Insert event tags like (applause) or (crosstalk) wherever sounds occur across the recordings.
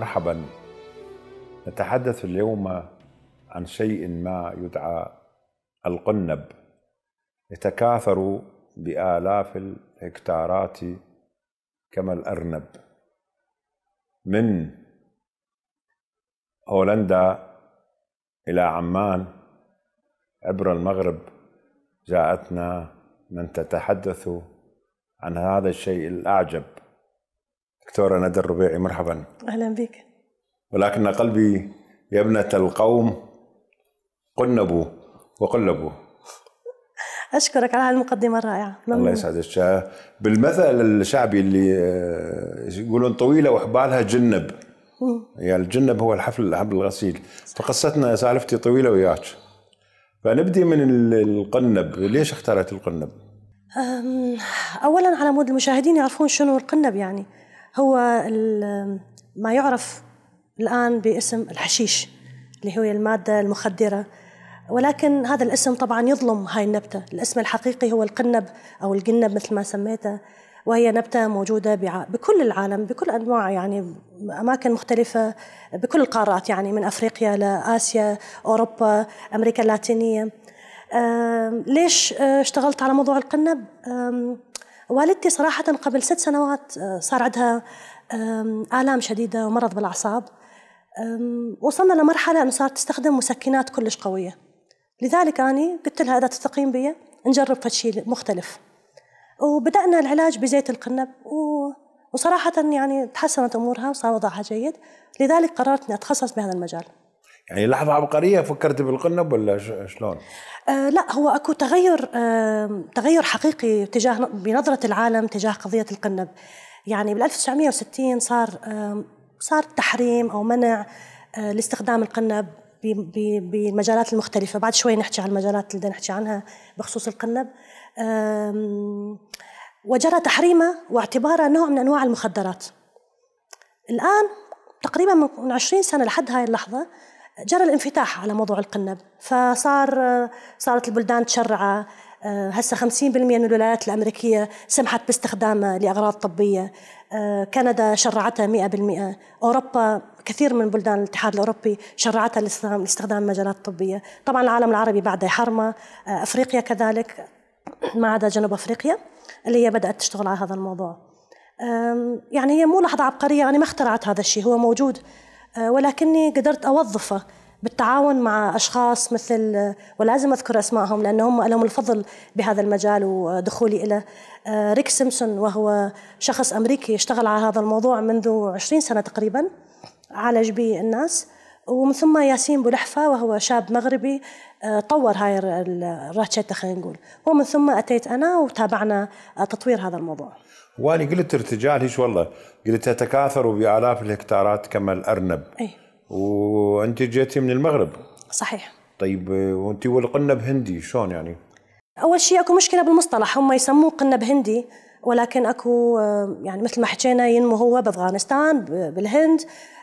مرحبا نتحدث اليوم عن شيء ما يدعى القنب يتكاثر بالاف الهكتارات كما الارنب من هولندا الى عمان عبر المغرب جاءتنا من تتحدث عن هذا الشيء الاعجب دكتورة ندى الربيعي مرحبا أهلا بك ولكن قلبي يا ابنة القوم قنبوا وقلبوا أشكرك على هالمقدمة الرائعة ممنون. الله يسعدك بالمثل الشعبي اللي آه، يقولون طويلة وحبالها جنب يعني الجنب هو الحفل حبل الغسيل فقصتنا سالفتي طويلة وياك فنبدي من القنب ليش اخترت القنب؟ أولا على مود المشاهدين يعرفون شنو القنب يعني هو ما يعرف الآن باسم الحشيش اللي هو المادة المخدرة ولكن هذا الاسم طبعا يظلم هاي النبتة الاسم الحقيقي هو القنب أو القنب مثل ما سميته وهي نبتة موجودة بكل العالم بكل أنواع يعني أماكن مختلفة بكل القارات يعني من أفريقيا لآسيا أوروبا أمريكا اللاتينية ليش آه، اشتغلت على موضوع القنب؟ والدتي صراحة قبل ست سنوات آه، صار عندها آلام شديدة ومرض بالأعصاب وصلنا لمرحلة أنه صارت تستخدم مسكنات كلش قوية لذلك أنا قلت لها إذا تثقين بي نجرب شيء مختلف وبدأنا العلاج بزيت القنب و... وصراحة يعني تحسنت أمورها وصار وضعها جيد لذلك قررت أني أتخصص بهذا المجال يعني لحظة عبقرية فكرت بالقنب ولا شلون؟ آه لا هو اكو تغير آه تغير حقيقي تجاه بنظرة العالم تجاه قضية القنب. يعني بال 1960 صار آه صار تحريم او منع آه لاستخدام القنب بالمجالات المختلفة، بعد شوي نحكي عن المجالات اللي بدنا نحكي عنها بخصوص القنب. آه وجرى تحريمه واعتباره نوع من انواع المخدرات. الان تقريبا من 20 سنة لحد هاي اللحظة جرى الانفتاح على موضوع القنب فصار صارت البلدان تشرعه آه، هسه 50% من الولايات الامريكيه سمحت باستخدامه لاغراض طبيه آه، كندا شرعتها 100% اوروبا كثير من بلدان الاتحاد الاوروبي شرعتها لاستخدام مجالات طبيه طبعا العالم العربي بعده يحرمه آه، افريقيا كذلك (clears throat) ما عدا جنوب افريقيا اللي هي بدات تشتغل على هذا الموضوع يعني هي مو لحظه عبقريه يعني ما اخترعت هذا الشيء هو موجود آه، ولكني قدرت أوظفه بالتعاون مع اشخاص مثل آه، ولازم اذكر اسمائهم لأنهم هم لهم الفضل بهذا المجال ودخولي إلى آه، ريك سيمسون وهو شخص امريكي اشتغل على هذا الموضوع منذ 20 سنه تقريبا عالج به الناس ومن ثم ياسين بولحفة وهو شاب مغربي طور هاي الراتشيتا خلينا نقول ومن ثم اتيت انا وتابعنا تطوير هذا الموضوع واني قلت ارتجال هيش والله قلت تكاثروا بالاف الهكتارات كما الارنب اي وانت جيتي من المغرب صحيح طيب وانت والقنب هندي شلون يعني؟ اول شيء اكو مشكله بالمصطلح هم يسموه قنب هندي ولكن اكو آه، يعني مثل ما حكينا ينمو هو بافغانستان بالهند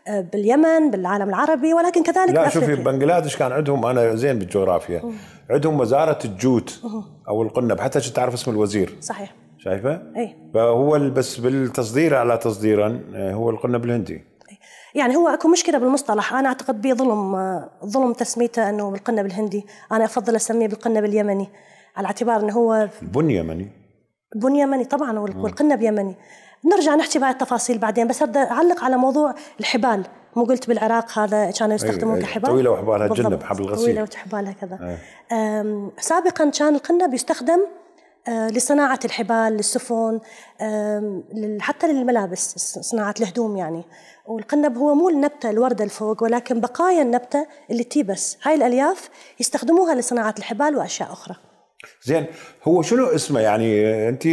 آه، باليمن بالعالم العربي ولكن كذلك لا شوفي بنجلاديش كان عندهم انا زين بالجغرافيا عندهم وزاره الجوت او القنب حتى تعرف اسم الوزير صحيح شايفه؟ اي فهو بس بالتصدير على تصديرا آه، هو القنب الهندي إيه. يعني هو اكو مشكله بالمصطلح انا اعتقد به ظلم آه، ظلم تسميته انه بالقنب الهندي انا افضل اسميه بالقنب اليمني على اعتبار انه هو بن يمني بن يمني طبعا آه. والقنب يمني نرجع نحكي بهاي التفاصيل بعدين بس بدي اعلق على موضوع الحبال مو قلت بالعراق هذا كانوا أيوة، يستخدمون أيه كحبال طويله وحبالها جنب حبل غسيل طويله وحبالها كذا أيه. سابقا كان القنب يستخدم آه، لصناعة الحبال للسفن حتى للملابس صناعة الهدوم يعني والقنب هو مو النبتة الوردة الفوق ولكن بقايا النبتة اللي تيبس هاي الألياف يستخدموها لصناعة الحبال وأشياء أخرى زين هو شنو اسمه يعني أنت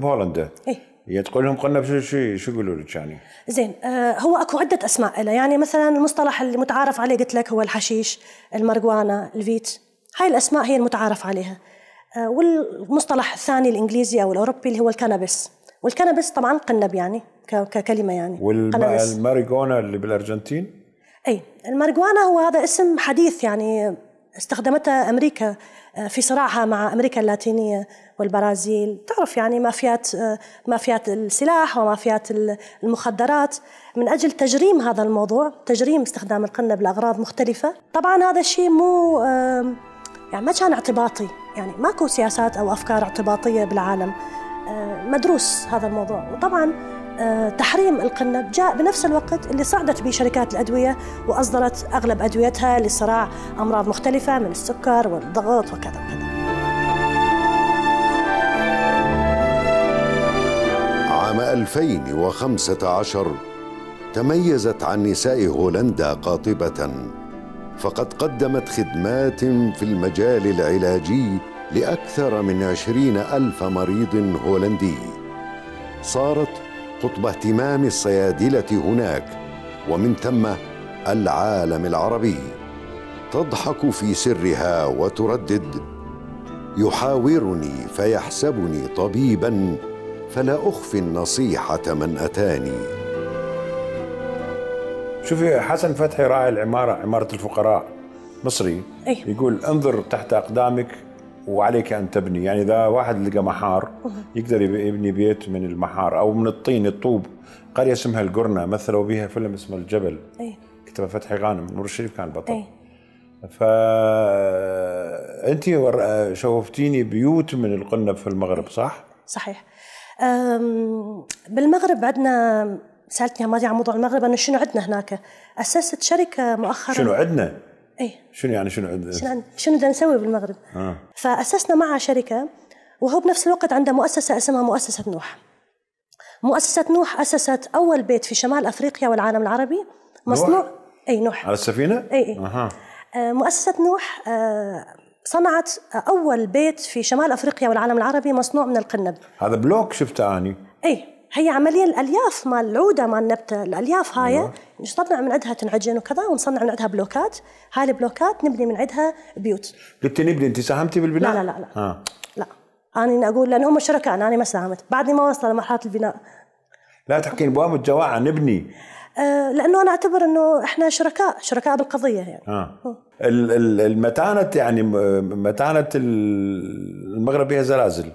بهولندا إيه؟ هي تقول لهم قلنا شو شو يقولوا لك يعني؟ زين آه هو اكو عده اسماء له يعني مثلا المصطلح المتعارف عليه قلت لك هو الحشيش، المرجوانا، الفيت، هاي الاسماء هي المتعارف عليها، آه، والمصطلح الثاني الانجليزي او الاوروبي اللي هو الكنابس والكنابس طبعا قنب يعني ككلمه يعني والماريجوانا اللي بالارجنتين اي الماريجوانا هو هذا اسم حديث يعني استخدمتها امريكا آه، في صراعها مع امريكا اللاتينيه والبرازيل تعرف يعني مافيات آه، مافيات السلاح ومافيات المخدرات من اجل تجريم هذا الموضوع تجريم استخدام القنب لاغراض مختلفه طبعا هذا الشيء مو يعني ما كان اعتباطي يعني ماكو سياسات أو أفكار اعتباطية بالعالم آه، مدروس هذا الموضوع وطبعا آه، تحريم القنب جاء بنفس الوقت اللي صعدت به شركات الأدوية وأصدرت أغلب أدويتها لصراع أمراض مختلفة من السكر والضغط وكذا وكذا عام 2015 تميزت عن نساء هولندا قاطبة فقد قدمت خدمات في المجال العلاجي لأكثر من عشرين ألف مريض هولندي صارت قطب اهتمام الصيادلة هناك ومن ثم العالم العربي تضحك في سرها وتردد يحاورني فيحسبني طبيبا فلا اخفي النصيحه من اتاني شوفي حسن فتحي راعي العماره عماره الفقراء مصري أيه؟ يقول انظر تحت اقدامك وعليك ان تبني يعني اذا واحد لقى محار يقدر يبني بيت من المحار او من الطين الطوب قريه اسمها القرنه مثلوا بها فيلم اسمه الجبل أيه؟ كتبه فتحي غانم نور الشريف كان البطل أيه؟ فأنت شوفتيني بيوت من القنب في المغرب صح؟ صحيح بالمغرب عندنا سالتني ماضي عن موضوع المغرب انه شنو عندنا هناك اسست شركه مؤخرا شنو عندنا؟ ايه شنو يعني شنو عندنا؟ شنو شنو بدنا نسوي بالمغرب؟ آه. فاسسنا معها شركه وهو بنفس الوقت عنده مؤسسه اسمها مؤسسه نوح مؤسسه نوح اسست اول بيت في شمال افريقيا والعالم العربي مصنوع نوح؟ اي نوح على السفينه؟ اي اي أه. مؤسسه نوح آه، صنعت اول بيت في شمال افريقيا والعالم العربي مصنوع من القنب هذا بلوك شفته اني اي هي عمليا الالياف مال العوده مال النبته الالياف هاي أيوة. نصنع من عندها تنعجن وكذا ونصنع من عندها بلوكات هاي البلوكات نبني من عندها بيوت قلت نبني انت ساهمتي بالبناء؟ لا لا لا لا آه. لا انا اقول لان هم شركاء انا ما ساهمت بعدني ما وصلت لمرحله البناء لا تحكي بوام الجواعه نبني آه لانه انا اعتبر انه احنا شركاء شركاء بالقضيه يعني آه. المتانه يعني متانه المغرب فيها زلازل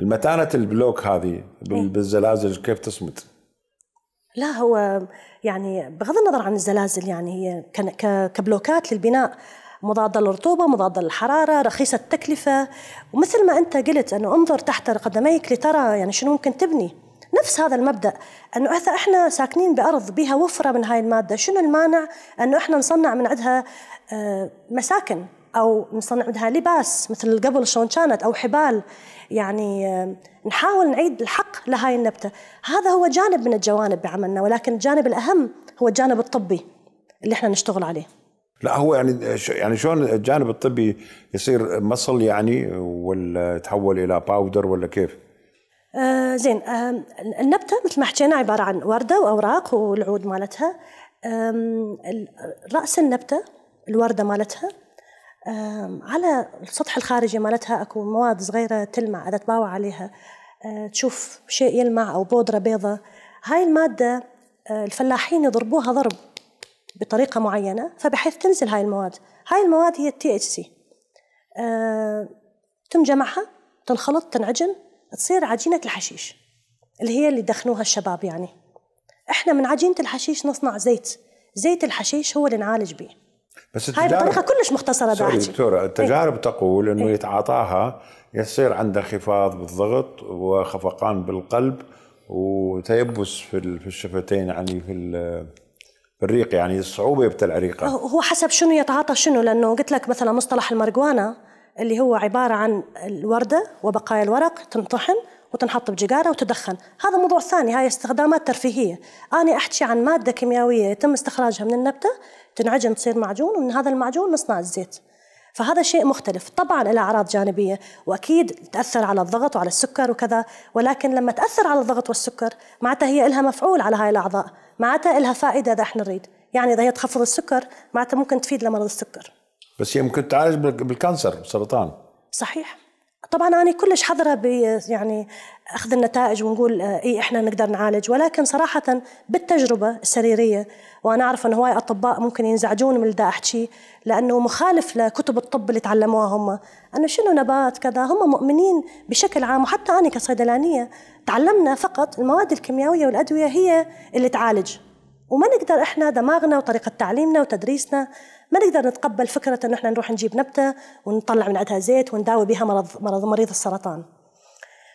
المتانه البلوك هذه إيه. بالزلازل كيف تصمت؟ لا هو يعني بغض النظر عن الزلازل يعني هي كبلوكات للبناء مضادة للرطوبة مضادة للحرارة رخيصة التكلفة ومثل ما أنت قلت أنه انظر تحت قدميك لترى يعني شنو ممكن تبني نفس هذا المبدا انه اذا احنا ساكنين بارض بها وفره من هاي الماده شنو المانع انه احنا نصنع من عندها آه، مساكن او نصنع منها لباس مثل قبل شلون كانت او حبال يعني آه، نحاول نعيد الحق لهاي النبته هذا هو جانب من الجوانب بعملنا ولكن الجانب الاهم هو الجانب الطبي اللي احنا نشتغل عليه لا هو يعني يعني شلون الجانب الطبي يصير مصل يعني ولا تحول الى باودر ولا كيف؟ آه زين آه النبته مثل ما حكينا عباره عن ورده واوراق والعود مالتها آه راس النبته الورده مالتها على السطح الخارجي مالتها اكو مواد صغيره تلمع اذا تباوع عليها آه، تشوف شيء يلمع او بودره بيضة هاي الماده آه، الفلاحين يضربوها ضرب بطريقه معينه فبحيث تنزل هاي المواد هاي المواد هي التي اتش سي آه، تنجمعها تنخلط تنعجن تصير عجينه الحشيش اللي هي اللي دخنوها الشباب يعني احنا من عجينه الحشيش نصنع زيت زيت الحشيش هو اللي نعالج به بس هاي بطريقه كلش مختصره بعد دكتوره إيه. التجارب إيه؟ تقول انه إيه؟ يتعاطاها يصير عنده انخفاض بالضغط وخفقان بالقلب وتيبس في الشفتين يعني في الريق يعني الصعوبه ريقه هو حسب شنو يتعاطى شنو لانه قلت لك مثلا مصطلح المرجوانا اللي هو عباره عن الورده وبقايا الورق تنطحن وتنحط بجيجارة وتدخن هذا موضوع ثاني هاي استخدامات ترفيهية أنا أحكي عن مادة كيميائية يتم استخراجها من النبتة تنعجن تصير معجون ومن هذا المعجون نصنع الزيت فهذا شيء مختلف طبعا إلى أعراض جانبية وأكيد تأثر على الضغط وعلى السكر وكذا ولكن لما تأثر على الضغط والسكر معناتها هي إلها مفعول على هاي الأعضاء معناتها إلها فائدة إذا احنا نريد يعني إذا هي تخفض السكر معناتها ممكن تفيد لمرض السكر بس هي ممكن تعالج بالكانسر بالسرطان صحيح طبعا أنا كلش حذرة ب يعني أخذ النتائج ونقول آه، إي إحنا نقدر نعالج ولكن صراحة بالتجربة السريرية وأنا أعرف أن هواي أطباء ممكن ينزعجون من اللي أحكي لأنه مخالف لكتب الطب اللي تعلموها هم أنه شنو نبات كذا هم مؤمنين بشكل عام وحتى أنا كصيدلانية تعلمنا فقط المواد الكيميائية والأدوية هي اللي تعالج وما نقدر احنا دماغنا وطريقه تعليمنا وتدريسنا ما نقدر نتقبل فكره ان احنا نروح نجيب نبته ونطلع من عندها زيت ونداوي بها مرض مرض مريض السرطان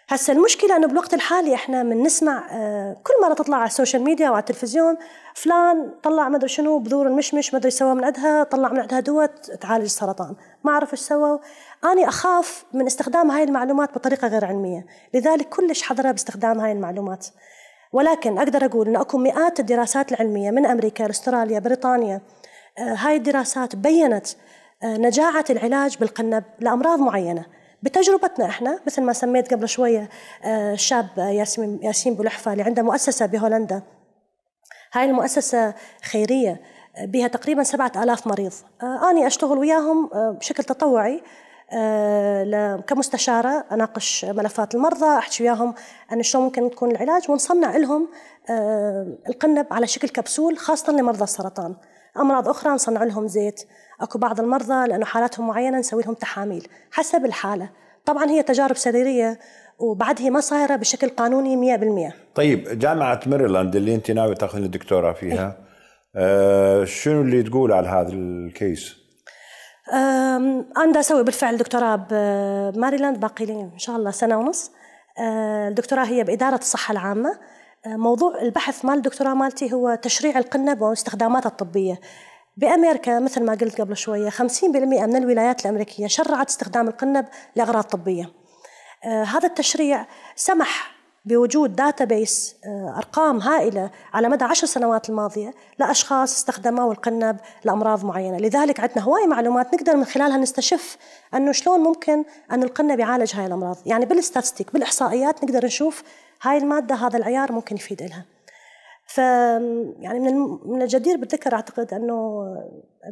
هسه المشكلة أنه بالوقت الحالي إحنا من نسمع آه، كل مرة تطلع على السوشيال ميديا وعلى التلفزيون فلان طلع ما أدري شنو بذور المشمش ما أدري سوى من عندها طلع من عندها دواء تعالج السرطان ما أعرف إيش سووا أنا أخاف من استخدام هاي المعلومات بطريقة غير علمية لذلك كلش حذرة باستخدام هاي المعلومات ولكن أقدر أقول أن أكو مئات الدراسات العلمية من أمريكا لأستراليا بريطانيا آه، هاي الدراسات بينت آه، نجاعة العلاج بالقنب لأمراض معينة بتجربتنا احنا مثل ما سميت قبل شويه آه، الشاب ياسين ياسين بلحفه اللي عنده مؤسسه بهولندا هاي المؤسسه خيريه بها تقريبا 7000 مريض اني اشتغل وياهم بشكل تطوعي كمستشاره اناقش ملفات المرضى احكي وياهم ان شلون ممكن تكون العلاج ونصنع لهم القنب على شكل كبسول خاصه لمرضى السرطان امراض اخرى نصنع لهم زيت اكو بعض المرضى لانه حالاتهم معينه نسوي لهم تحاميل حسب الحاله طبعا هي تجارب سريريه وبعد هي ما صايره بشكل قانوني 100% طيب جامعه ميريلاند اللي انت ناوي تاخذين الدكتوراه فيها إيه. آه شنو اللي تقول على هذا الكيس انا دا اسوي بالفعل دكتوراه بماريلاند باقي لي ان شاء الله سنه ونص آه، الدكتوراه هي باداره الصحه العامه موضوع البحث مال الدكتوراه مالتي هو تشريع القنب واستخداماتها الطبية بأمريكا مثل ما قلت قبل شوية 50% من الولايات الأمريكية شرعت استخدام القنب لأغراض طبية آه، هذا التشريع سمح بوجود داتابيس آه، أرقام هائلة على مدى عشر سنوات الماضية لأشخاص استخدموا القنب لأمراض معينة لذلك عندنا هواي معلومات نقدر من خلالها نستشف أنه شلون ممكن أن القنب يعالج هاي الأمراض يعني بالستاتستيك بالإحصائيات نقدر نشوف هاي المادة هذا العيار ممكن يفيد لها ف يعني من من الجدير بالذكر اعتقد انه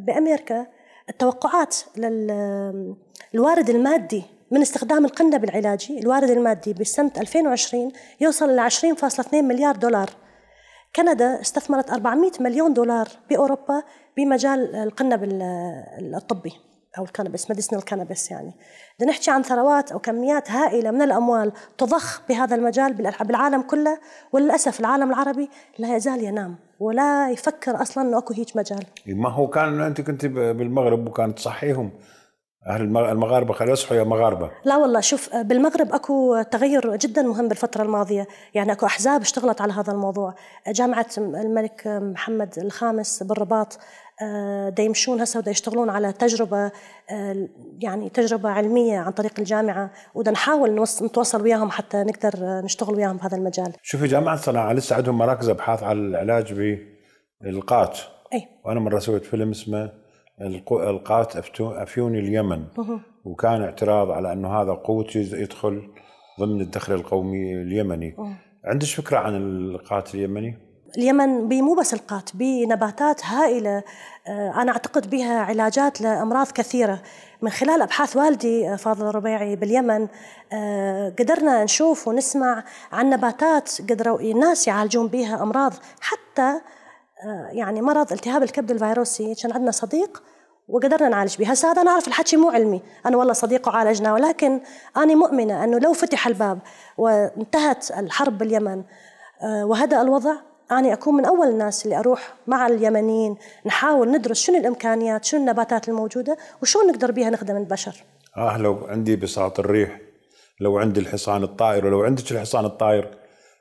بامريكا التوقعات للوارد المادي من استخدام القنب العلاجي الوارد المادي بسنة 2020 يوصل ل 20.2 مليار دولار كندا استثمرت 400 مليون دولار بأوروبا بمجال القنب الطبي أو الكنبس ميديسنال كنبس يعني بدنا نحكي عن ثروات أو كميات هائلة من الأموال تضخ بهذا المجال بالعالم كله وللأسف العالم العربي لا يزال ينام ولا يفكر أصلا أنه أكو هيك مجال إيه، ما هو كان أنت كنت بالمغرب وكانت تصحيهم اهل المغاربه قالوا اصحوا يا مغاربه لا والله شوف بالمغرب اكو تغير جدا مهم بالفتره الماضيه يعني اكو احزاب اشتغلت على هذا الموضوع جامعه الملك محمد الخامس بالرباط آه، ديمشون هسه ودا يشتغلون على تجربه آه، يعني تجربه علميه عن طريق الجامعه ودا نحاول نتواصل وياهم حتى نقدر نشتغل وياهم بهذا المجال شوفي جامعه صنعاء لسه عندهم مراكز ابحاث على العلاج بالقات اي وانا مره سويت فيلم اسمه القات افيون اليمن وكان اعتراض على انه هذا قوت يدخل ضمن الدخل القومي اليمني عندك فكره عن القات اليمني اليمن مو بس القات بنباتات هائله آه، انا اعتقد بها علاجات لامراض كثيره من خلال ابحاث والدي آه، فاضل الربيعي باليمن آه، قدرنا نشوف ونسمع عن نباتات قدروا الناس يعالجون بها امراض حتى آه، يعني مرض التهاب الكبد الفيروسي كان عندنا صديق وقدرنا نعالج به هسه هذا انا اعرف الحكي مو علمي انا والله صديق وعالجناه ولكن انا مؤمنه انه لو فتح الباب وانتهت الحرب باليمن آه، وهدا الوضع أنا أكون من أول الناس اللي أروح مع اليمنيين نحاول ندرس شنو الإمكانيات شنو النباتات الموجودة وشو نقدر بها نخدم البشر آه لو عندي بساط الريح لو عندي الحصان الطائر ولو عندك الحصان الطائر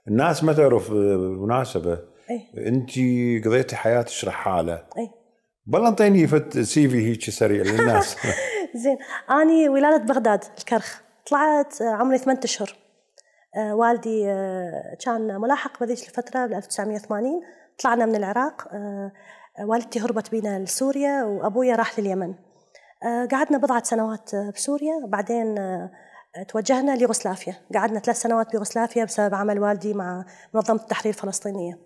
الناس ما تعرف بالمناسبة آه، أي. انت قضيتي حياتك رحاله اي بالله انطيني فت سي في هيك سريع للناس (laughs) زين اني ولاده بغداد الكرخ طلعت آه، عمري ثمان اشهر آه، والدي آه، كان ملاحق بهذيك الفتره بال 1980 طلعنا من العراق والدتي هربت بينا لسوريا وابويا راح لليمن قعدنا بضعه سنوات بسوريا بعدين توجهنا ليوغوسلافيا قعدنا ثلاث سنوات بيوغوسلافيا بسبب عمل والدي مع منظمه التحرير الفلسطينيه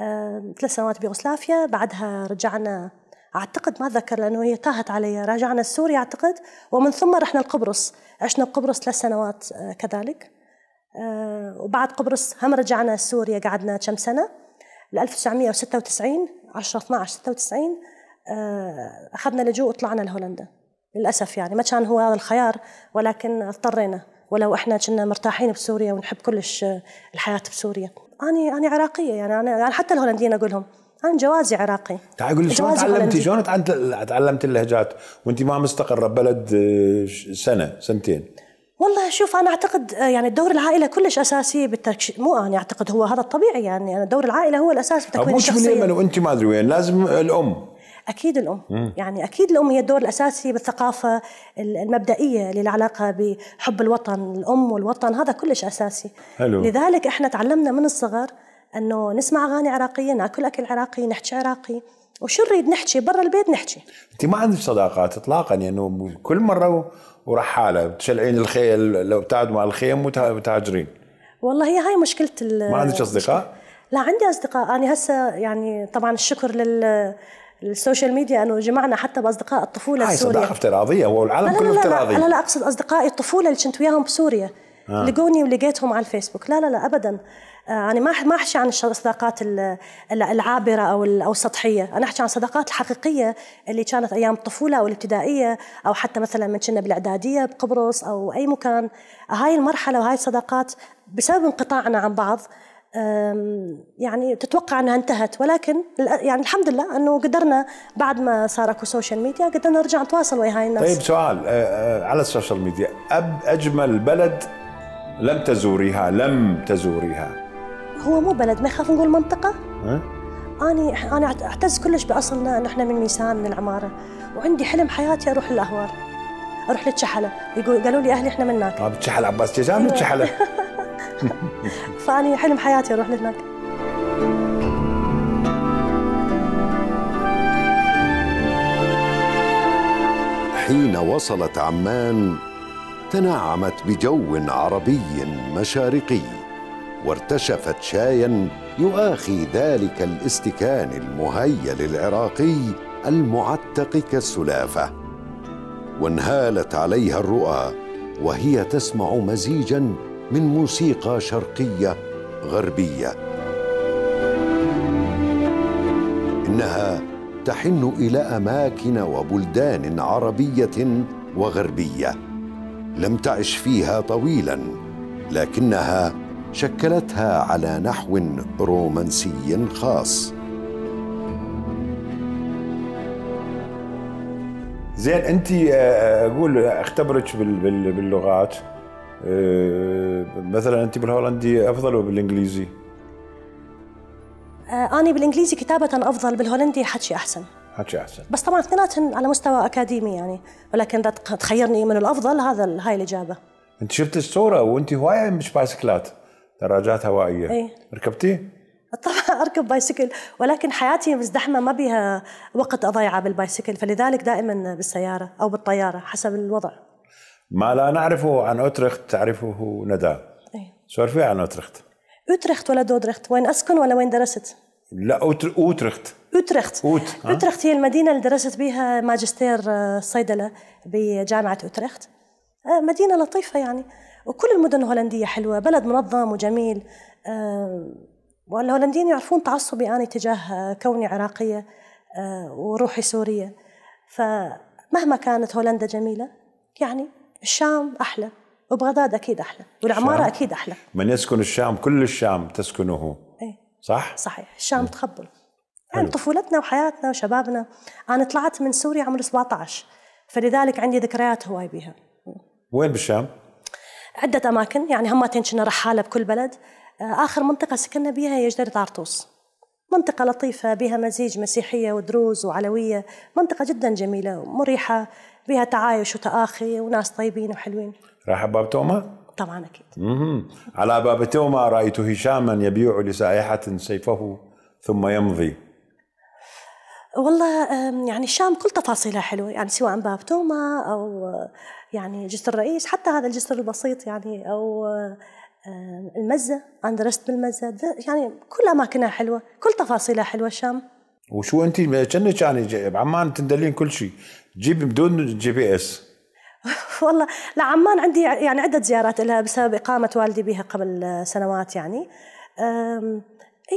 آه، ثلاث سنوات بيوغوسلافيا بعدها رجعنا اعتقد ما اتذكر لانه هي تاهت علي راجعنا السوري اعتقد ومن ثم رحنا لقبرص عشنا بقبرص ثلاث سنوات آه، كذلك آه، وبعد قبرص هم رجعنا سوريا قعدنا كم سنه ل 1996 10 12 96 اخذنا لجوء وطلعنا لهولندا للاسف يعني ما كان هو هذا الخيار ولكن اضطرينا ولو احنا كنا مرتاحين بسوريا ونحب كلش الحياه بسوريا اني أنا عراقية يعني أنا حتى الهولنديين أقول لهم أنا جوازي عراقي تعال أقول لي شلون تعلمتي شلون تعلمت اللهجات وأنت ما مستقرة ببلد آه، سنة سنتين والله شوف انا اعتقد آه، يعني دور العائله كلش اساسي بالتركش مو انا اعتقد هو هذا الطبيعي يعني انا يعني دور العائله هو الاساس بتكوين الشخصيه مش من اليمن وانت ما ادري وين لازم الام اكيد الام مم. يعني اكيد الام هي الدور الاساسي بالثقافه المبدئيه للعلاقه بحب الوطن الام والوطن هذا كلش اساسي حلو. لذلك احنا تعلمنا من الصغر انه نسمع اغاني عراقيه ناكل اكل عراقي نحكي عراقي وشو نريد نحكي برا البيت نحكي انت ما عندك صداقات اطلاقا يعني كل مره ورحاله تشلعين الخيل لو بتقعد مع الخيم وتهاجرين والله هي هاي مشكله ما عندك اصدقاء؟ لا عندي اصدقاء انا هسه يعني طبعا الشكر لل السوشيال ميديا انه جمعنا حتى باصدقاء الطفوله السوريه هاي افتراضيه والعالم كله افتراضي لا لا, لا اقصد اصدقائي الطفوله اللي كنت وياهم بسوريا آه. لقوني ولقيتهم على الفيسبوك لا لا لا ابدا آه، انا ما ما احكي عن الصداقات العابره او او السطحيه انا احكي عن الصداقات الحقيقيه اللي كانت ايام الطفوله او الابتدائيه او حتى مثلا من كنا بالاعداديه بقبرص او اي مكان هاي المرحله وهاي الصداقات بسبب انقطاعنا عن بعض يعني تتوقع انها انتهت ولكن يعني الحمد لله انه قدرنا بعد ما صار اكو سوشيال ميديا قدرنا نرجع نتواصل ويا هاي الناس طيب سؤال آه، آه، على السوشيال ميديا أب اجمل بلد لم تزوريها لم تزوريها هو مو بلد ما يخاف نقول منطقه اني أنا أنا أعتز كلش بأصلنا أن إحنا من ميسان من العمارة وعندي حلم حياتي أروح للأهوار أروح لتشحله يقول قالوا لي أهلي إحنا منك آه بتشحل عباس جزام إيوه. بتشحله (laughs) فأني (laughs) حلم حياتي أروح لهناك حين وصلت عمان تنعمت بجو عربي مشارقي وارتشفت شايا يؤاخي ذلك الاستكان المهيل العراقي المعتق كالسلافه وانهالت عليها الرؤى وهي تسمع مزيجا من موسيقى شرقيه غربيه انها تحن الى اماكن وبلدان عربيه وغربيه لم تعش فيها طويلا لكنها شكلتها على نحو رومانسي خاص زين انت اقول آه، آه، آه، اختبرك باللغات آه، مثلا انت بالهولندي افضل وبالانجليزي آه، أنا بالإنجليزي كتابة أفضل بالهولندي حكي أحسن حكي أحسن بس طبعا اثنيناتهم على مستوى أكاديمي يعني ولكن إذا تخيرني من الأفضل هذا هاي الإجابة أنت شفت الصورة وأنت هواية مش بايسكلات دراجات هوائية ايه؟ ركبتي؟ طبعا (laughs) اركب بايسكل ولكن حياتي مزدحمه ما بيها وقت اضيعه بالبايسكل فلذلك دائما بالسياره او بالطياره حسب الوضع ما لا نعرفه عن أوترخت تعرفه ندى أيه. سولفي عن أوترخت أوترخت ولا دودرخت وين أسكن ولا وين درست؟ لا أوترخت أوترخت أوت. أوترخت هي المدينة اللي درست بها ماجستير الصيدله آه، بجامعة أوترخت آه، مدينة لطيفة يعني وكل المدن الهولندية حلوة بلد منظم وجميل آه، والهولنديين يعرفون تعصبي أنا تجاه كوني عراقية وروحي سورية فمهما كانت هولندا جميلة يعني الشام أحلى وبغداد أكيد أحلى والعمارة الشام. أكيد أحلى من يسكن الشام كل الشام تسكنه أي. صح؟ صحيح الشام م. تخبل يعني طفولتنا وحياتنا وشبابنا أنا طلعت من سوريا عمري 17 فلذلك عندي ذكريات هواي بها وين بالشام؟ عدة أماكن يعني همتين كنا رحالة بكل بلد آه، آخر منطقة سكننا بها هي جديرة عرطوس منطقة لطيفة بها مزيج مسيحية ودروز وعلوية منطقة جدا جميلة ومريحة بها تعايش وتآخي وناس طيبين وحلوين راح باب توما؟ طبعا أكيد على باب توما رأيت هشاما يبيع لسائحة سيفه ثم يمضي والله يعني الشام كل تفاصيلها حلوه يعني سواء باب توما او يعني جسر الرئيس حتى هذا الجسر البسيط يعني او المزه انا درست بالمزه يعني كل اماكنها حلوه كل تفاصيلها حلوه الشام وشو انت كانك يعني بعمان تندلين كل شيء جيب بدون جي بي اس (laughs) والله لا عمان عندي يعني عده زيارات لها بسبب اقامه والدي بها قبل سنوات يعني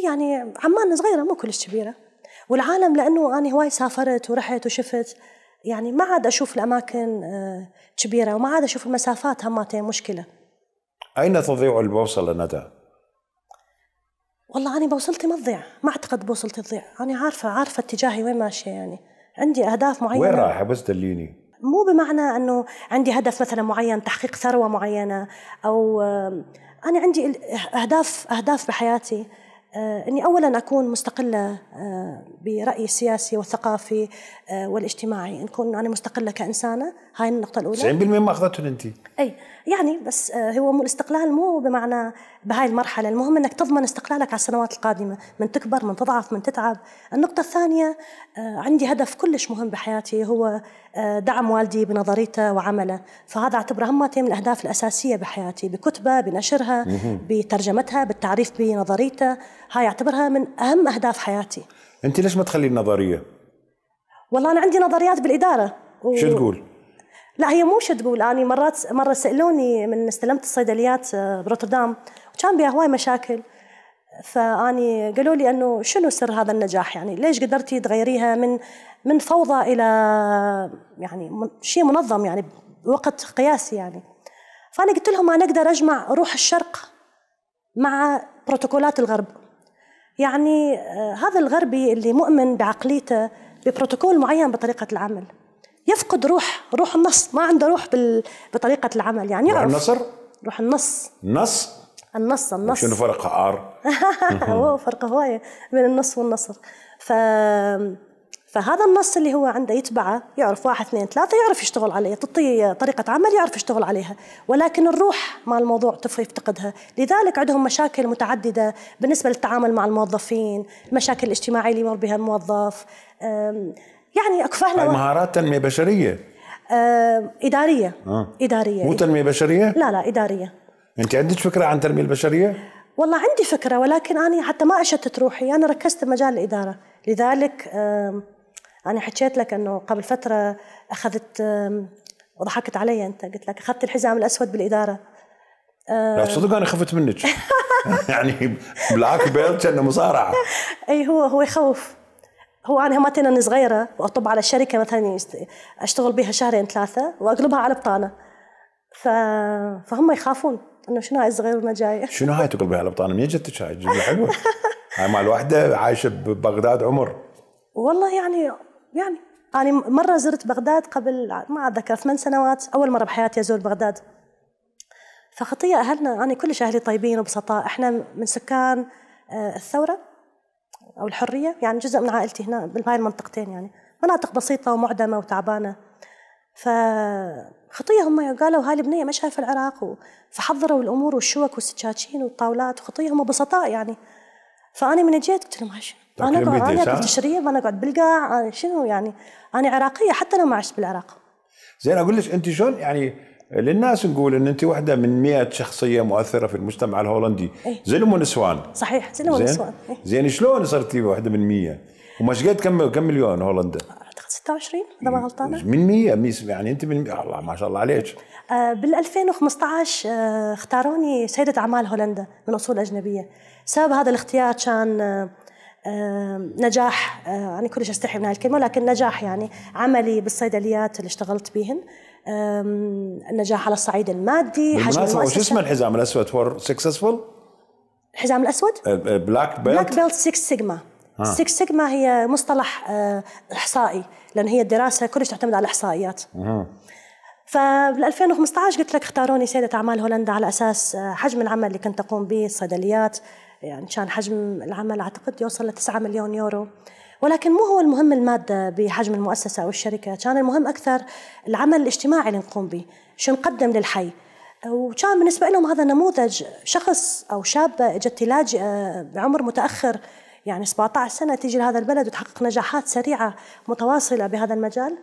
يعني عمان صغيره مو كلش كبيره والعالم لانه انا هواي سافرت ورحت وشفت يعني ما عاد اشوف الاماكن أه، كبيره وما عاد اشوف المسافات هماتين مشكله اين تضيع البوصله ندى؟ والله انا بوصلتي ما تضيع ما اعتقد بوصلتي تضيع انا عارفه عارفه اتجاهي وين ماشيه يعني عندي اهداف معينه وين رايحه بس دليني مو بمعنى انه عندي هدف مثلا معين تحقيق ثروه معينه او آه، انا عندي اهداف اهداف بحياتي آه، اني اولا اكون مستقله آه، برايي السياسي والثقافي والاجتماعي نكون اكون انا مستقله كانسانه هاي النقطه الاولى 90% ما اخذتهم انت اي يعني بس آه، هو الاستقلال مو بمعنى بهاي المرحلة المهم أنك تضمن استقلالك على السنوات القادمة من تكبر من تضعف من تتعب النقطة الثانية آه، عندي هدف كلش مهم بحياتي هو آه، دعم والدي بنظريته وعمله فهذا أعتبره همتي من الأهداف الأساسية بحياتي بكتبة بنشرها بترجمتها بالتعريف بنظريته هاي أعتبرها من أهم أهداف حياتي أنت ليش ما تخلي النظرية؟ والله أنا عندي نظريات بالإدارة و... شو تقول؟ لا هي مو شو تقول اني مرات مره سالوني من استلمت الصيدليات آه، بروتردام وكان بها هواي مشاكل فاني قالوا لي انه شنو سر هذا النجاح يعني ليش قدرتي تغيريها من من فوضى الى يعني شيء منظم يعني بوقت قياسي يعني فانا قلت لهم انا اقدر اجمع روح الشرق مع بروتوكولات الغرب يعني آه، هذا الغربي اللي مؤمن بعقليته ببروتوكول معين بطريقه العمل يفقد روح روح النص ما عنده روح بال... بطريقه العمل يعني روح النصر روح النص النص النص النص شنو فرقها ار هو (laughs) فرق هوايه بين النص والنصر ف فهذا النص اللي هو عنده يتبعه يعرف واحد اثنين ثلاثة يعرف يشتغل عليه تعطيه طريقة عمل يعرف يشتغل عليها ولكن الروح مع الموضوع يفتقدها لذلك عندهم مشاكل متعددة بالنسبة للتعامل مع الموظفين المشاكل الاجتماعية اللي يمر بها الموظف يعني اكفهنا هاي مهارات تنميه بشريه آه اداريه آه. اداريه مو تنميه بشريه؟ لا لا اداريه انت عندك فكره عن التنميه البشريه؟ والله عندي فكره ولكن انا حتى ما اشتت روحي انا ركزت بمجال الاداره لذلك آه انا حكيت لك انه قبل فتره اخذت آه وضحكت علي انت قلت لك اخذت الحزام الاسود بالاداره لا تصدق انا خفت منك (laughs) يعني بلاك بيلت كانه مصارعه اي هو هو يخوف هو انا مثلا انا صغيره واطب على شركه مثلا اشتغل بها شهرين ثلاثه واقلبها على بطانه ف... فهم يخافون انه شنو هاي الصغيره ما جايه (laughs) شنو هاي تقلبها على بطانه من جتك هاي جمله حلوه هاي مال واحده عايشه ببغداد عمر والله يعني يعني انا مره زرت بغداد قبل ما اتذكر ثمان سنوات اول مره بحياتي ازور بغداد فخطيه اهلنا انا كلش اهلي طيبين وبسطاء احنا من سكان آه، الثوره او الحريه يعني جزء من عائلتي هنا بهاي المنطقتين يعني مناطق بسيطه ومعدمه وتعبانه فخطيه هم قالوا هاي البنيه ما شايفه العراق فحضروا الامور والشوك والسكاكين والطاولات وخطيه هم بسطاء يعني فانا من جيت قلت لهم طيب، انا اقعد انا اقعد بالتشريب انا اقعد بالقاع شنو يعني انا عراقيه حتى انا ما عشت بالعراق زين اقول لك انت شلون يعني للناس نقول ان انت واحده من 100 شخصيه مؤثره في المجتمع الهولندي إيه؟ زلم ونسوان صحيح زلم ونسوان زين, إيه؟ زين شلون صرتي واحده من 100 وما قد كم كم مليون هولندا اعتقد 26 اذا ما غلطانه من 100 يعني انت من الله ما شاء الله عليك آه بال 2015 آه اختاروني سيده اعمال هولندا من اصول اجنبيه سبب هذا الاختيار كان آه, آه، نجاح آه، انا يعني كلش استحي من هالكلمه لكن نجاح يعني عملي بالصيدليات اللي اشتغلت بهن النجاح على الصعيد المادي حجم المؤسسه وش اسم الحزام الاسود فور سكسسفول؟ الحزام الاسود؟ بلاك بيلت بلاك بيلت 6 سيجما 6 سيجما هي مصطلح أه، احصائي لان هي الدراسه كلش تعتمد على الاحصائيات فبال 2015 قلت لك اختاروني سيدة أعمال هولندا على أساس أه، حجم العمل اللي كنت أقوم به الصيدليات يعني كان حجم العمل أعتقد يوصل ل 9 مليون يورو ولكن مو هو المهم المادة بحجم المؤسسة أو الشركة كان المهم أكثر العمل الاجتماعي اللي نقوم به شو نقدم للحي وكان بالنسبة لهم هذا نموذج شخص أو شابة اجت لاجئة آه، بعمر متأخر يعني 17 سنة تيجي لهذا البلد وتحقق نجاحات سريعة متواصلة بهذا المجال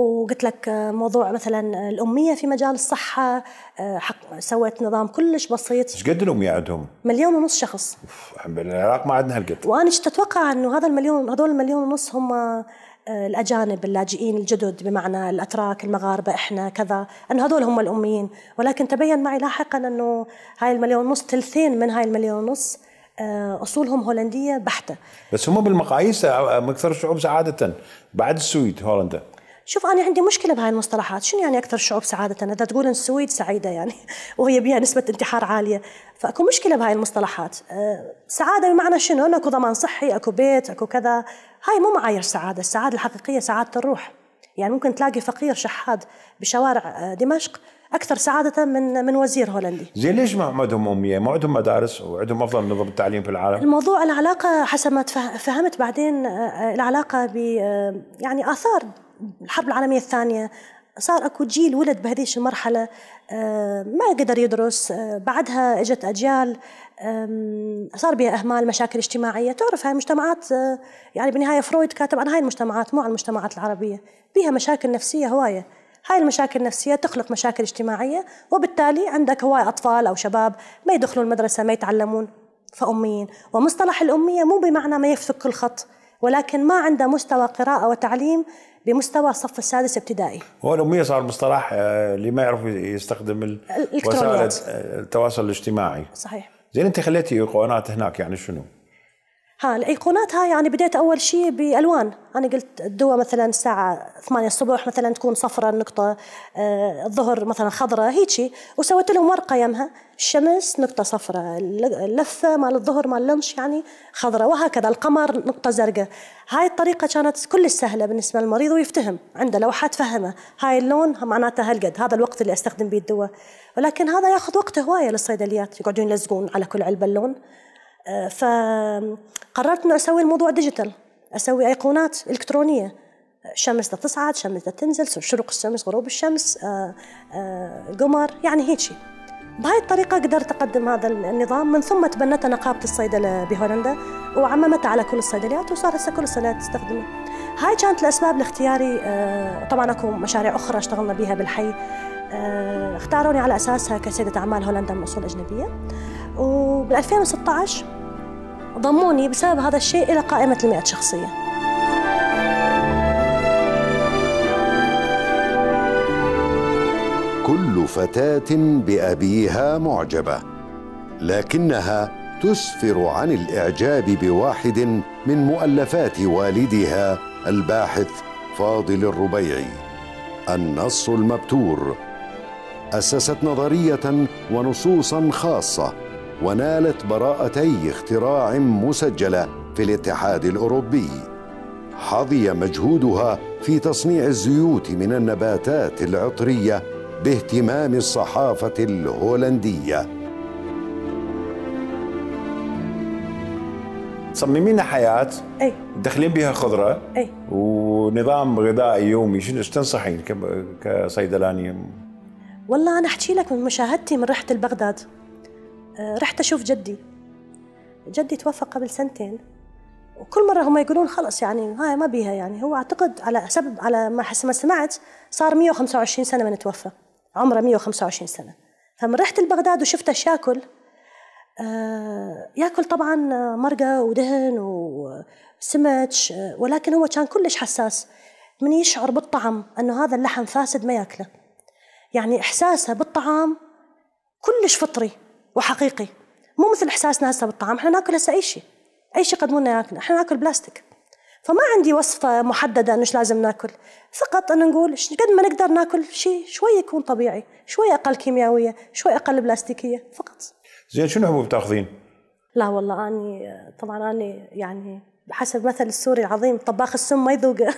وقلت لك آه، موضوع مثلا آه، الاميه في مجال الصحه آه، حق سويت نظام كلش بسيط ايش قد الاميه عندهم؟ مليون ونص شخص العراق ما عندنا هالقد وانا اتوقع انه هذا المليون هذول المليون ونص هم الاجانب اللاجئين الجدد بمعنى الاتراك المغاربه احنا كذا انه هذول هم الاميين ولكن تبين معي لاحقا انه هاي المليون ونص ثلثين من هاي المليون ونص اصولهم هولنديه بحته بس هم بالمقاييس اكثر الشعوب سعاده بعد السويد هولندا شوف انا عندي مشكله بهاي المصطلحات شنو يعني اكثر الشعوب سعاده اذا تقول السويد سعيده يعني (laughs) وهي بها نسبه انتحار عاليه فاكو مشكله بهاي المصطلحات أه، سعاده بمعنى شنو انه اكو ضمان صحي اكو بيت اكو كذا هاي مو معايير سعاده السعاده الحقيقيه سعاده الروح يعني ممكن تلاقي فقير شحاد بشوارع أه، دمشق اكثر سعاده من من وزير هولندي. زين ليش ما عندهم اميه؟ ما عندهم مدارس وعندهم افضل نظام التعليم في العالم؟ الموضوع العلاقه حسب ما فهمت بعدين أه، العلاقه ب يعني اثار الحرب العالميه الثانيه صار اكو جيل ولد بهذيش المرحله آه، ما قدر يدرس آه، بعدها اجت اجيال صار بها اهمال مشاكل اجتماعيه تعرف هاي المجتمعات آه، يعني بالنهايه فرويد كاتب عن هاي المجتمعات مو عن المجتمعات العربيه بها مشاكل نفسيه هوايه هاي المشاكل النفسيه تخلق مشاكل اجتماعيه وبالتالي عندك هواي اطفال او شباب ما يدخلون المدرسه ما يتعلمون فاميين ومصطلح الاميه مو بمعنى ما يفثق الخط ولكن ما عنده مستوى قراءة وتعليم بمستوى الصف السادس ابتدائي. هو الأمية صار مصطلح آه، اللي ما يعرف يستخدم وسائل آه، التواصل الاجتماعي. صحيح. زين أنت خليتي قناة هناك يعني شنو؟ ها الايقونات هاي يعني بديت اول شيء بالوان انا قلت الدواء مثلا الساعه 8 الصبح مثلا تكون صفراء النقطه آه الظهر مثلا خضراء شيء وسويت لهم ورقه يمها الشمس نقطه صفراء اللفه مال الظهر مال اللنش يعني خضراء وهكذا القمر نقطه زرقاء هاي الطريقه كانت كل سهله بالنسبه للمريض ويفتهم عنده لوحه تفهمه هاي اللون معناته هالقد هذا الوقت اللي استخدم به الدواء ولكن هذا ياخذ وقت هوايه للصيدليات يقعدون يلزقون على كل علبه اللون فقررت انه اسوي الموضوع ديجيتال اسوي ايقونات الكترونيه شمس تصعد شمس تنزل شروق الشمس غروب الشمس القمر آه، آه، يعني هيك شيء بهاي الطريقة قدرت أقدم هذا النظام من ثم تبنته نقابة الصيدلة بهولندا وعممتها على كل الصيدليات وصارت هسه كل الصيدليات تستخدمه هاي كانت الأسباب لاختياري آه، طبعا أكو مشاريع أخرى اشتغلنا بها بالحي اختاروني على أساسها كسيدة أعمال هولندا من أصول أجنبية وبال 2016 ضموني بسبب هذا الشيء إلى قائمة المئة شخصية كل فتاة بأبيها معجبة لكنها تسفر عن الإعجاب بواحد من مؤلفات والدها الباحث فاضل الربيعي النص المبتور أسست نظرية ونصوصا خاصة ونالت براءتي اختراع مسجله في الاتحاد الاوروبي حظي مجهودها في تصنيع الزيوت من النباتات العطريه باهتمام الصحافه الهولنديه صممين حياه اي داخلين بها خضره اي ونظام غذائي يومي شنو تنصحين كصيدلانيه؟ والله انا احكي لك من مشاهدتي من رحله البغداد آه، رحت أشوف جدي جدي توفى قبل سنتين وكل مرة هم يقولون خلص يعني هاي ما بيها يعني هو أعتقد على سبب على ما حسب ما سمعت صار 125 سنة من توفى عمره 125 سنة فمن رحت لبغداد وشفته شاكل آه ياكل طبعا مرقة ودهن وسمك آه، ولكن هو كان كلش حساس من يشعر بالطعم أنه هذا اللحم فاسد ما ياكله يعني إحساسه بالطعام كلش فطري وحقيقي مو مثل احساسنا هسه بالطعام احنا ناكل هسه اي شيء اي شيء يقدمون لنا احنا ناكل بلاستيك فما عندي وصفه محدده انه لازم ناكل فقط ان نقول قد ما نقدر ناكل شيء شوي يكون طبيعي شوي اقل كيميائيه شوي اقل بلاستيكيه فقط زين شنو حبوب تاخذين لا والله اني طبعا اني يعني حسب مثل السوري العظيم طباخ السم ما يذوقه (laughs)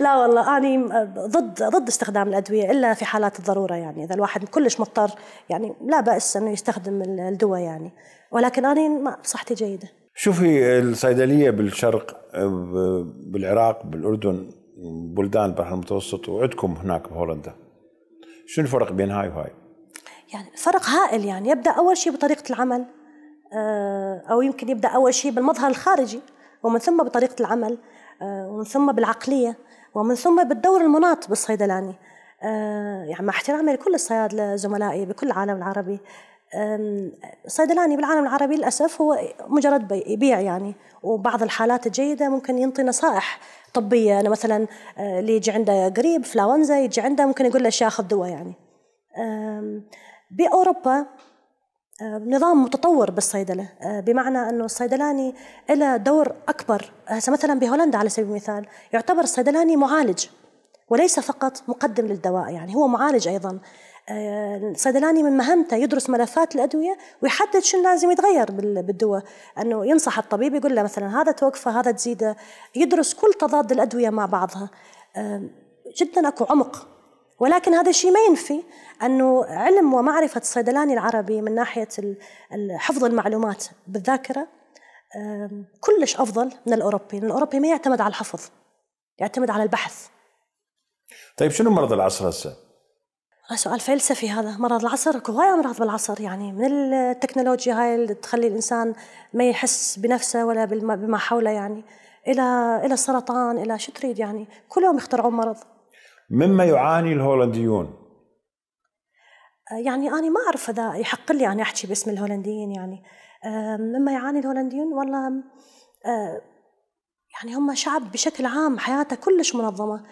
لا والله أنا ضد ضد استخدام الأدوية إلا في حالات الضرورة يعني إذا الواحد كلش مضطر يعني لا بأس أنه يستخدم الدواء يعني ولكن أنا ما صحتي جيدة شوفي الصيدلية بالشرق بالعراق بالأردن بلدان البحر المتوسط وعندكم هناك بهولندا شنو الفرق بين هاي وهاي؟ يعني فرق هائل يعني يبدأ أول شيء بطريقة العمل آه، أو يمكن يبدأ أول شيء بالمظهر الخارجي ومن ثم بطريقة العمل آه، ومن ثم بالعقلية ومن ثم بالدور المناط بالصيدلاني آه، يعني مع احترامي لكل الصيادلة زملائي بكل العالم العربي الصيدلاني بالعالم العربي للأسف هو مجرد يبيع يعني وبعض الحالات الجيدة ممكن ينطي نصائح طبية أنا مثلا آه، اللي يجي عنده قريب فلاونزا يجي عنده ممكن يقول له أخذ دواء يعني بأوروبا آه، نظام متطور بالصيدلة آه، بمعنى أنه الصيدلاني له دور أكبر آه، هسه مثلا بهولندا على سبيل المثال يعتبر الصيدلاني معالج وليس فقط مقدم للدواء يعني هو معالج أيضا الصيدلاني من مهمته يدرس ملفات الادويه ويحدد شنو لازم يتغير بالدواء انه ينصح الطبيب يقول له مثلا هذا توقفه هذا تزيده يدرس كل تضاد الادويه مع بعضها جدا اكو عمق ولكن هذا الشيء ما ينفي أنه علم ومعرفة الصيدلاني العربي من ناحية حفظ المعلومات بالذاكرة كلش أفضل من الأوروبي الأوروبي ما يعتمد على الحفظ يعتمد على البحث طيب شنو مرض العصر هسه؟ آه، سؤال فلسفي هذا مرض العصر اكو هواي امراض بالعصر يعني من التكنولوجيا هاي اللي تخلي الانسان ما يحس بنفسه ولا بما حوله يعني الى الى السرطان الى شو تريد يعني كلهم يخترعون مرض مما يعاني الهولنديون آه، يعني أنا ما أعرف إذا يحق لي أنا أحكي باسم الهولنديين يعني آه، مما يعاني الهولنديون والله آه، يعني هم شعب بشكل عام حياته كلش منظمة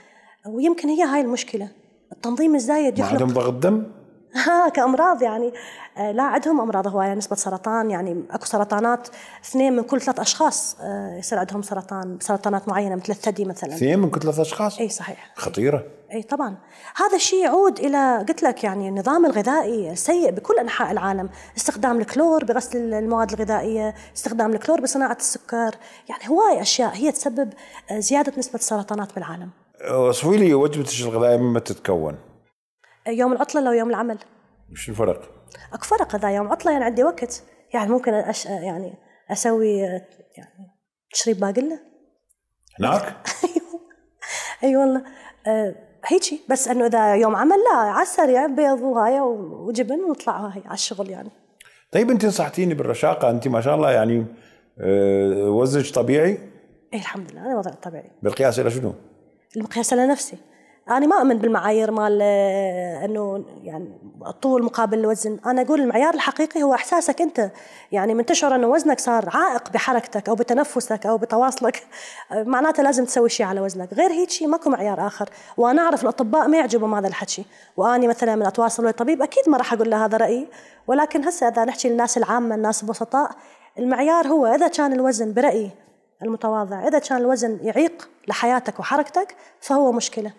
ويمكن هي هاي المشكلة التنظيم الزايد يخلق عندهم ضغط دم؟ ها كامراض يعني آه، لا عندهم امراض هوايه يعني نسبه سرطان يعني اكو سرطانات اثنين من كل ثلاث اشخاص آه، يصير عندهم سرطان سرطانات معينه مثل الثدي مثلا اثنين من كل ثلاث اشخاص اي صحيح خطيره اي طبعا هذا الشيء يعود الى قلت لك يعني النظام الغذائي سيء بكل انحاء العالم استخدام الكلور بغسل المواد الغذائيه استخدام الكلور بصناعه السكر يعني هواي اشياء هي تسبب آه، زياده نسبه السرطانات بالعالم وصفي لي وجبتك الغذائيه مما تتكون يوم العطله لو يوم العمل شو الفرق؟ اكو فرق اذا يوم عطله يعني عندي وقت يعني ممكن أش... يعني اسوي يعني تشريب باقله هناك؟ ايوه (laughs) اي والله هيك آه، هيجي بس انه اذا يوم عمل لا على السريع بيض وهاي وجبن ونطلع هاي على الشغل يعني طيب انت نصحتيني بالرشاقه انت ما شاء الله يعني آه، وزنك طبيعي؟ ايه الحمد لله انا وضعي طبيعي بالقياس الى شنو؟ المقياس الى نفسي انا ما اؤمن بالمعايير مال انه يعني الطول مقابل الوزن، انا اقول المعيار الحقيقي هو احساسك انت، يعني من تشعر انه وزنك صار عائق بحركتك او بتنفسك او بتواصلك (laughs) معناته لازم تسوي شيء على وزنك، غير هيك شيء ماكو معيار اخر، وانا اعرف الاطباء ما يعجبهم هذا الحكي، واني مثلا من اتواصل ويا طبيب اكيد ما راح اقول له هذا رايي، ولكن هسه اذا نحكي للناس العامه، الناس البسطاء، المعيار هو اذا كان الوزن برايي المتواضع، اذا كان الوزن يعيق لحياتك وحركتك فهو مشكله.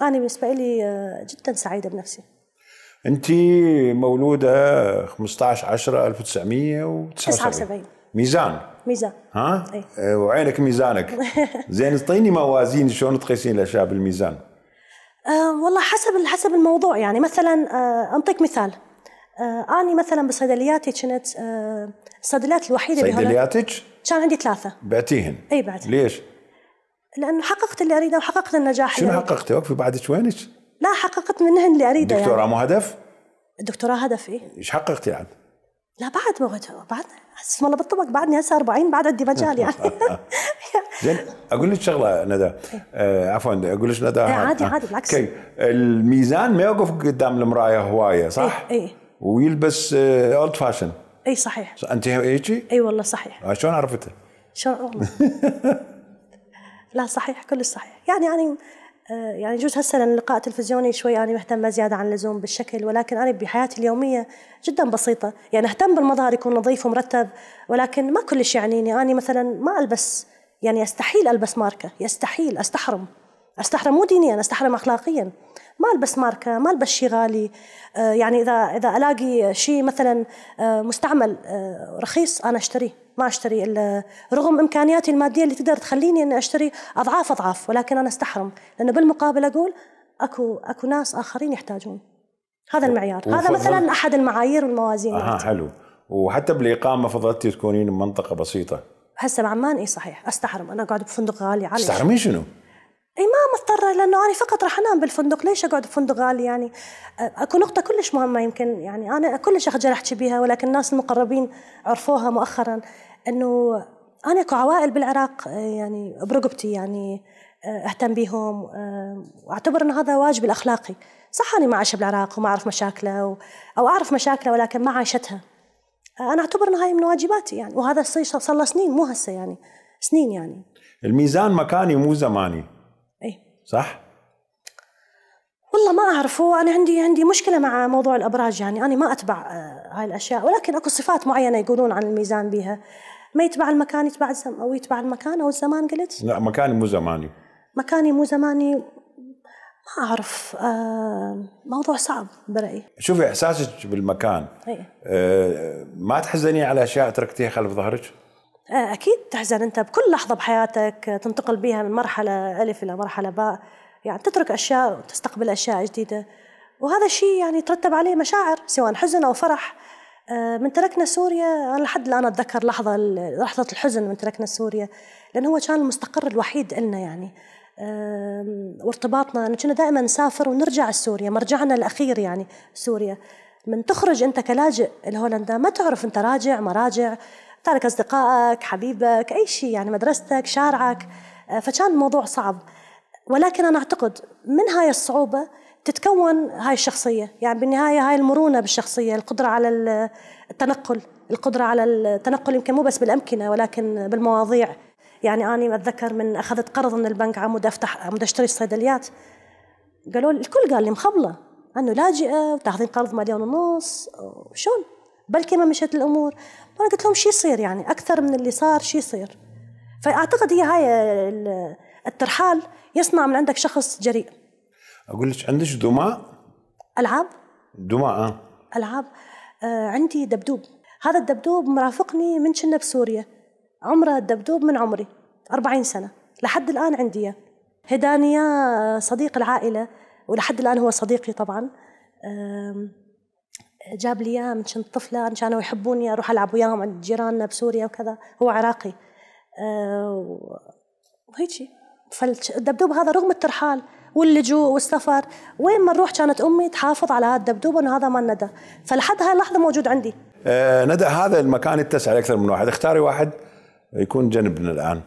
أنا بالنسبة لي آه، جدا سعيدة بنفسي أنت مولودة 15 10 1979 ميزان ميزان ها؟ أي. آه، وعينك ميزانك (laughs) زين اعطيني موازين شلون تقيسين الأشياء بالميزان أه والله حسب حسب الموضوع يعني مثلا أه مثال آه أنا مثلا بصيدلياتي كنت آه الصيدليات الوحيدة صيدلياتك؟ كان عندي ثلاثة بعتيهن؟ اي بعتيهن ليش؟ لانه حققت اللي اريده وحققت النجاح شنو يعني. حققتي وقفي بعد شوينك؟ لا حققت منهن اللي اريده دكتوراه يعني. مو هدف؟ الدكتوراه هدف ايه؟ ايش حققتي يعني؟ لا بعد ما بعد اسم الله بالطبق بعدني هسه 40 بعد عندي مجال يعني (laughs) زين اقول لك شغله ندى آه عفوا اقول لك ندى إيه، عادي آه. عادي بالعكس كي. الميزان ما يوقف قدام المرايه هوايه صح؟ اي, اي. ويلبس اولد فاشن اي صحيح انت هيجي؟ اي والله صحيح آه، شلون عرفته شلون والله (laughs) لا صحيح كل صحيح يعني يعني يعني جوز هسه اللقاء التلفزيوني شوي انا مهتمه زياده عن اللزوم بالشكل ولكن انا بحياتي اليوميه جدا بسيطه، يعني اهتم بالمظهر يكون نظيف ومرتب ولكن ما كلش يعنيني، انا مثلا ما البس يعني استحيل البس ماركه، يستحيل استحرم استحرم مو دينيا استحرم اخلاقيا، ما البس ماركه ما البس شيء غالي آه، يعني اذا اذا الاقي شيء مثلا آه، مستعمل آه، رخيص انا اشتريه ما اشتري الا رغم امكانياتي الماديه اللي تقدر تخليني اني اشتري اضعاف اضعاف ولكن انا استحرم لانه بالمقابل اقول اكو اكو ناس اخرين يحتاجون هذا المعيار هذا مثلا احد المعايير والموازين اها حلو وحتى بالاقامه فضلتي تكونين بمنطقه بسيطه هسه بعمان اي صحيح استحرم انا قاعد بفندق غالي عالي استحرمين شنو؟ اي ما مضطره لانه انا فقط راح انام بالفندق ليش اقعد بفندق غالي يعني آه، اكو نقطه كلش مهمه يمكن يعني انا كلش اخجل احكي بيها ولكن الناس المقربين عرفوها مؤخرا انه انا اكو عوائل بالعراق آه، يعني برقبتي يعني آه، اهتم بيهم واعتبر انه هذا واجبي الاخلاقي صح انا ما عايشه بالعراق وما اعرف مشاكله و... او اعرف مشاكله ولكن ما عايشتها انا اعتبر انه هاي من واجباتي يعني وهذا الشيء صار له سنين مو هسه يعني سنين يعني الميزان مكاني مو زماني صح؟ والله ما اعرف هو انا عندي عندي مشكله مع موضوع الابراج يعني انا ما اتبع آه، هاي الاشياء ولكن اكو صفات معينه يقولون عن الميزان بها ما يتبع المكان يتبع الزم او يتبع المكان او الزمان قلت؟ لا مكاني مو زماني مكاني مو زماني ما اعرف آه موضوع صعب برايي شوفي احساسك بالمكان أي. آه ما تحزني على اشياء تركتيها خلف ظهرك؟ آه، اكيد تحزن انت بكل لحظه بحياتك آه، تنتقل بها من مرحله الف الى مرحله باء يعني تترك اشياء وتستقبل اشياء جديده وهذا الشيء يعني يترتب عليه مشاعر سواء حزن او فرح آه، من تركنا سوريا انا لحد الان اتذكر لحظه لحظه الحزن من تركنا سوريا لانه هو كان المستقر الوحيد لنا يعني وارتباطنا كنا دائما نسافر ونرجع لسوريا مرجعنا الاخير يعني سوريا من تخرج انت كلاجئ لهولندا ما تعرف انت راجع ما راجع تارك أصدقائك حبيبك أي شيء يعني مدرستك شارعك آه، فكان الموضوع صعب ولكن أنا أعتقد من هاي الصعوبة تتكون هاي الشخصية يعني بالنهاية هاي المرونة بالشخصية القدرة على التنقل القدرة على التنقل يمكن مو بس بالأمكنة ولكن بالمواضيع يعني أنا أتذكر من أخذت قرض من البنك عمود أفتح عمود أشتري الصيدليات قالوا الكل قال لي مخبلة أنه لاجئة وتاخذين قرض مليون ونص وشون بلكي ما مشت الامور فانا قلت لهم شو يصير يعني اكثر من اللي صار شو يصير فاعتقد هي هاي الترحال يصنع من عندك شخص جريء اقول لك عندك دماء العاب دماء اه العاب آه عندي دبدوب هذا الدبدوب مرافقني من كنا بسوريا عمره الدبدوب من عمري 40 سنه لحد الان عندي هدانيا آه، صديق العائله ولحد الان هو صديقي طبعا آه جاب لي اياه من كنت طفله كانوا يحبوني اروح العب وياهم عند جيراننا بسوريا وكذا هو عراقي آه، وهيك فالدبدوب هذا رغم الترحال واللجوء والسفر وين ما نروح كانت امي تحافظ على هذا الدبدوب انه هذا مال ندى فلحد هاي اللحظه موجود عندي آه ندى هذا المكان يتسع لاكثر من واحد اختاري واحد يكون جنبنا الان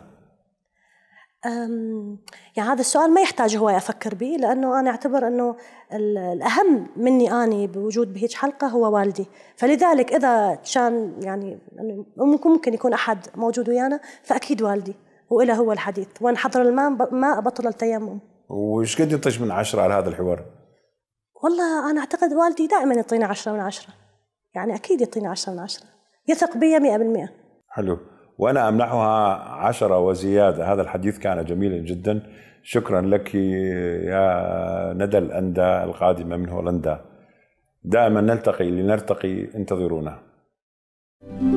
يعني هذا السؤال ما يحتاج هواي أفكر به لأنه أنا أعتبر أنه الأهم مني أني بوجود بهيج حلقة هو والدي فلذلك إذا كان يعني ممكن يكون أحد موجود ويانا فأكيد والدي وإله هو الحديث وان حضر الماء ما أبطل التيمم وش قد ينطيش من عشرة على هذا الحوار؟ والله أنا أعتقد والدي دائما يعطينا عشرة من عشرة يعني أكيد يعطينا عشرة من عشرة يثق بي مئة بالمئة حلو وأنا أمنحها عشرة وزيادة هذا الحديث كان جميلا جدا شكرا لك يا ندى الأندى القادمة من هولندا دائما نلتقي لنرتقي انتظرونا thank you